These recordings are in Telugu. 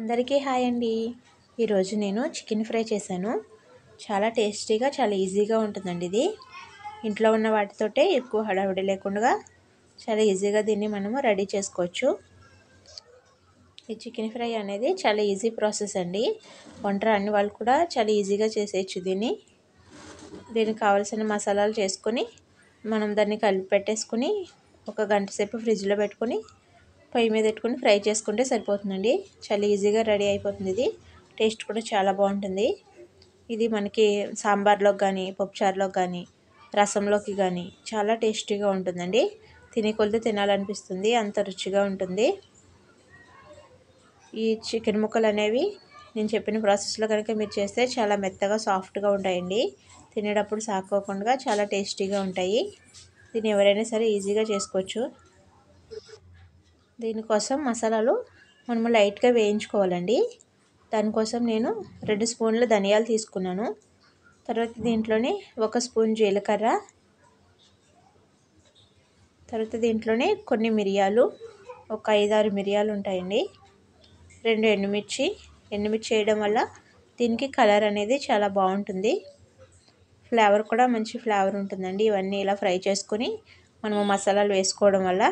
అందరికీ హాయ్ అండి ఈరోజు నేను చికెన్ ఫ్రై చేశాను చాలా టేస్టీగా చాలా ఈజీగా ఉంటుందండి ఇది ఇంట్లో ఉన్న వాటితోటే ఎక్కువ హడావిడి లేకుండా చాలా ఈజీగా దీన్ని మనము రెడీ చేసుకోవచ్చు ఈ చికెన్ ఫ్రై అనేది చాలా ఈజీ ప్రాసెస్ అండి వంట రాని వాళ్ళు కూడా చాలా ఈజీగా చేసేయచ్చు దీన్ని దీనికి కావాల్సిన మసాలాలు చేసుకొని మనం దాన్ని కలిపి పెట్టేసుకుని ఒక గంట సేపు ఫ్రిడ్జ్లో పెట్టుకొని పొయ్యి మీద పెట్టుకుని ఫ్రై చేసుకుంటే సరిపోతుందండి చాలా ఈజీగా రెడీ అయిపోతుంది ఇది టేస్ట్ కూడా చాలా బాగుంటుంది ఇది మనకి సాంబార్లోకి కానీ పప్పుచారులోకి కానీ రసంలోకి కానీ చాలా టేస్టీగా ఉంటుందండి తినే కొలితే తినాలనిపిస్తుంది అంత రుచిగా ఉంటుంది ఈ చికెన్ ముక్కలు అనేవి నేను చెప్పిన ప్రాసెస్లో కనుక మీరు చేస్తే చాలా మెత్తగా సాఫ్ట్గా ఉంటాయండి తినేటప్పుడు సాక్కోకుండా చాలా టేస్టీగా ఉంటాయి దీన్ని ఎవరైనా సరే ఈజీగా చేసుకోవచ్చు దీనికోసం మసాలాలు మనము లైట్గా వేయించుకోవాలండి దానికోసం నేను రెండు స్పూన్ల ధనియాలు తీసుకున్నాను తర్వాత దీంట్లోనే ఒక స్పూన్ జీలకర్ర తర్వాత దీంట్లోనే కొన్ని మిరియాలు ఒక ఐదారు మిరియాలు ఉంటాయండి రెండు ఎండుమిర్చి ఎండుమిర్చి వేయడం వల్ల దీనికి కలర్ అనేది చాలా బాగుంటుంది ఫ్లేవర్ కూడా మంచి ఫ్లేవర్ ఉంటుందండి ఇవన్నీ ఇలా ఫ్రై చేసుకొని మనము మసాలాలు వేసుకోవడం వల్ల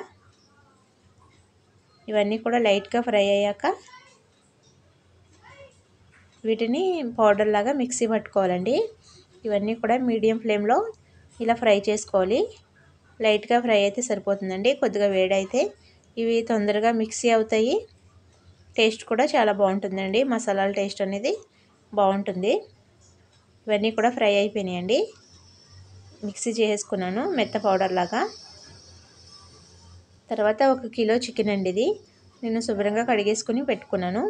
ఇవన్నీ కూడా లైట్గా ఫ్రై అయ్యాక వీటిని పౌడర్ లాగా మిక్సీ పట్టుకోవాలండి ఇవన్నీ కూడా మీడియం ఫ్లేమ్లో ఇలా ఫ్రై చేసుకోవాలి లైట్గా ఫ్రై అయితే సరిపోతుందండి కొద్దిగా వేడైతే ఇవి తొందరగా మిక్సీ అవుతాయి టేస్ట్ కూడా చాలా బాగుంటుందండి మసాలాల టేస్ట్ అనేది బాగుంటుంది ఇవన్నీ కూడా ఫ్రై అయిపోయినాయండి మిక్సీ చేసుకున్నాను మెత్త పౌడర్ లాగా తర్వాత ఒక కిలో చికెన్ అండి ఇది నేను శుభ్రంగా కడిగేసుకుని పెట్టుకున్నాను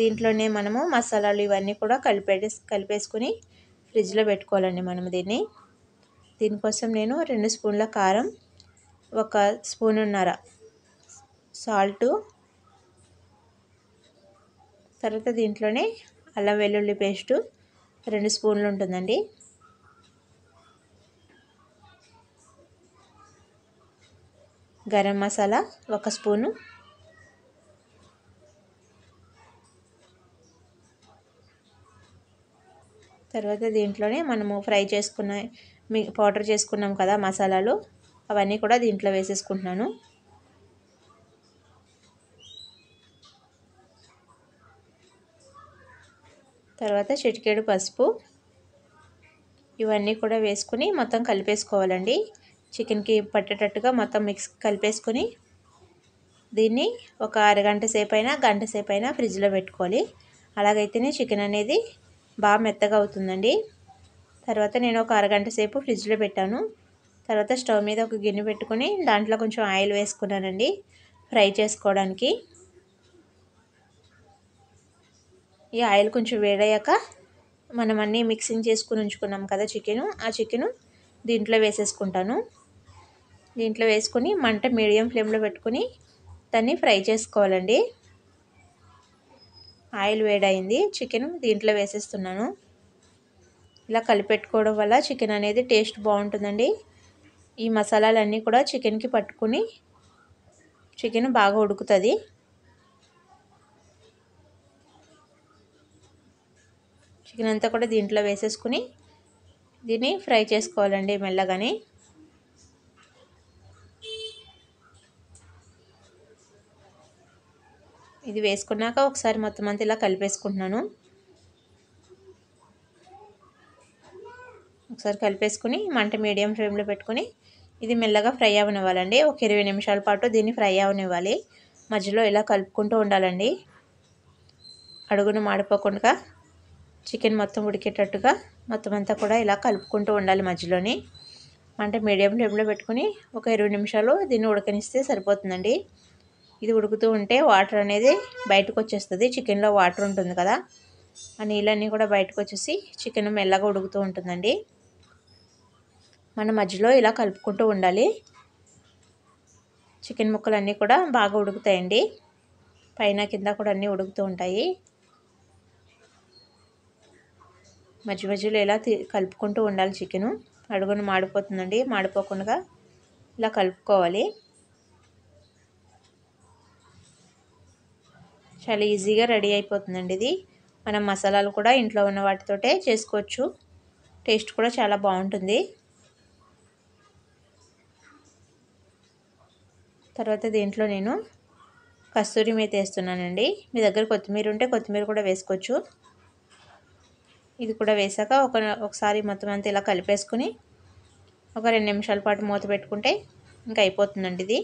దీంట్లోనే మనము మసాలాలు ఇవన్నీ కూడా కలిపే కలిపేసుకుని ఫ్రిడ్జ్లో పెట్టుకోవాలండి మనము దీన్ని దీనికోసం నేను రెండు స్పూన్ల కారం ఒక స్పూన్ ఉన్నర సాల్టు తర్వాత దీంట్లోనే అల్లం వెల్లుల్లి పేస్టు రెండు స్పూన్లు ఉంటుందండి గరం మసాలా ఒక స్పూను తర్వాత దీంట్లోనే మనము ఫ్రై చేసుకున్న పౌడర్ చేసుకున్నాం కదా మసాలాలు అవన్నీ కూడా దీంట్లో వేసేసుకుంటున్నాను తర్వాత చిటికేడు పసుపు ఇవన్నీ కూడా వేసుకుని మొత్తం కలిపేసుకోవాలండి చికెన్కి పట్టేటట్టుగా మొత్తం మిక్స్ కలిపేసుకొని దీన్ని ఒక అరగంట సేపు అయినా గంట సేపు అయినా ఫ్రిడ్జ్లో పెట్టుకోవాలి అలాగైతేనే చికెన్ అనేది బాగా మెత్తగా అవుతుందండి తర్వాత నేను ఒక అరగంట సేపు ఫ్రిడ్జ్లో పెట్టాను తర్వాత స్టవ్ మీద ఒక గిన్నె పెట్టుకొని దాంట్లో కొంచెం ఆయిల్ వేసుకున్నానండి ఫ్రై చేసుకోవడానికి ఈ ఆయిల్ కొంచెం వేడయ్యాక మనం అన్నీ మిక్సింగ్ చేసుకుని ఉంచుకున్నాం కదా చికెను ఆ చికెను దీంట్లో వేసేసుకుంటాను దీంట్లో వేసుకొని మంట మీడియం ఫ్లేమ్లో పెట్టుకుని దాన్ని ఫ్రై చేసుకోవాలండి ఆయిల్ వేడైంది చికెన్ దీంట్లో వేసేస్తున్నాను ఇలా కలిపెట్టుకోవడం వల్ల చికెన్ అనేది టేస్ట్ బాగుంటుందండి ఈ మసాలాలన్నీ కూడా చికెన్కి పట్టుకుని చికెన్ బాగా ఉడుకుతుంది చికెన్ అంతా కూడా దీంట్లో వేసేసుకుని దీన్ని ఫ్రై చేసుకోవాలండి మెల్లగానే ఇది వేసుకున్నాక ఒకసారి మొత్తం అంతా ఇలా కలిపేసుకుంటున్నాను ఒకసారి కలిపేసుకుని మంట మీడియం ఫ్లేమ్లో పెట్టుకుని ఇది మెల్లగా ఫ్రై అవనివ్వాలండి ఒక ఇరవై నిమిషాల పాటు దీన్ని ఫ్రై అవనివ్వాలి మధ్యలో ఇలా కలుపుకుంటూ ఉండాలండి అడుగును మాడిపోకుండా చికెన్ మొత్తం ఉడికేటట్టుగా మొత్తం అంతా కూడా ఇలా కలుపుకుంటూ ఉండాలి మధ్యలోని మంట మీడియం ఫ్లేమ్లో పెట్టుకుని ఒక ఇరవై నిమిషాలు దీన్ని ఉడకనిస్తే సరిపోతుందండి ఇది ఉడుకుతూ ఉంటే వాటర్ అనేది బయటకు వచ్చేస్తుంది చికెన్లో వాటర్ ఉంటుంది కదా ఆ నీళ్ళన్నీ కూడా బయటకు వచ్చేసి చికెన్ మెల్లగా ఉడుకుతూ ఉంటుందండి మన మధ్యలో ఇలా కలుపుకుంటూ ఉండాలి చికెన్ ముక్కలన్నీ కూడా బాగా ఉడుకుతాయండి పైన కింద కూడా అన్నీ ఉడుకుతూ ఉంటాయి మధ్య మధ్యలో ఇలా కలుపుకుంటూ ఉండాలి చికెను అడుగును మాడిపోతుందండి మాడిపోకుండా ఇలా కలుపుకోవాలి చాలా ఈజీగా రెడీ అయిపోతుందండి ఇది మనం మసాలాలు కూడా ఇంట్లో ఉన్న వాటితోటే చేసుకోవచ్చు టేస్ట్ కూడా చాలా బాగుంటుంది తర్వాత దీంట్లో నేను కస్తూరి మీద వేస్తున్నానండి మీ దగ్గర కొత్తిమీర ఉంటే కొత్తిమీర కూడా వేసుకోవచ్చు ఇది కూడా వేసాక ఒక ఒకసారి మొత్తం అంతా ఇలా కలిపేసుకుని ఒక రెండు నిమిషాల పాటు మూత పెట్టుకుంటే ఇంకా అయిపోతుందండి ఇది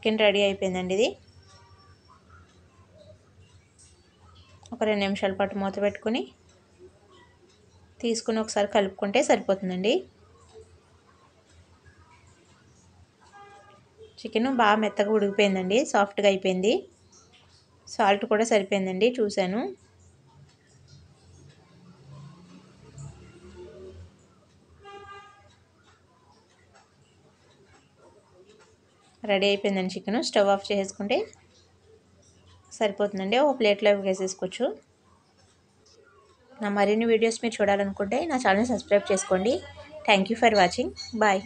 చికెన్ రెడీ అయిపోయిందండి ఇది ఒక రెండు నిమిషాల పాటు మూత పెట్టుకుని తీసుకుని ఒకసారి కలుపుకుంటే సరిపోతుందండి చికెన్ బాగా మెత్తగా ఉడికిపోయిందండి సాఫ్ట్గా అయిపోయింది సాల్ట్ కూడా సరిపోయిందండి చూశాను రెడీ అయిపోయిందండి చికెన్ స్టవ్ ఆఫ్ చేసుకుంటే సరిపోతుందండి ఓ ప్లేట్లో వేసేసుకోవచ్చు నా మరిన్ని వీడియోస్ మీరు చూడాలనుకుంటే నా ఛానల్ సబ్స్క్రైబ్ చేసుకోండి థ్యాంక్ ఫర్ వాచింగ్ బాయ్